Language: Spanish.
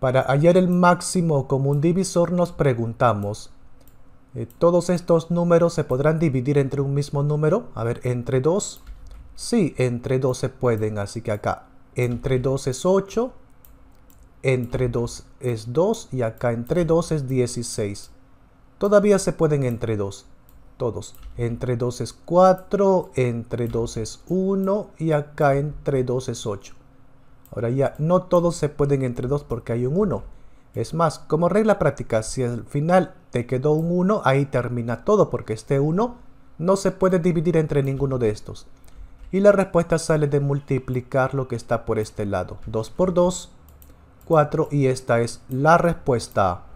Para hallar el máximo común divisor nos preguntamos, eh, ¿todos estos números se podrán dividir entre un mismo número? A ver, ¿entre 2? Sí, entre 2 se pueden, así que acá entre 2 es 8, entre 2 es 2 y acá entre 2 es 16. Todavía se pueden entre 2, todos. Entre 2 es 4, entre 2 es 1 y acá entre 2 es 8. Ahora ya, no todos se pueden entre 2 porque hay un 1. Es más, como regla práctica, si al final te quedó un 1, ahí termina todo porque este 1 no se puede dividir entre ninguno de estos. Y la respuesta sale de multiplicar lo que está por este lado. 2 por 2, 4 y esta es la respuesta.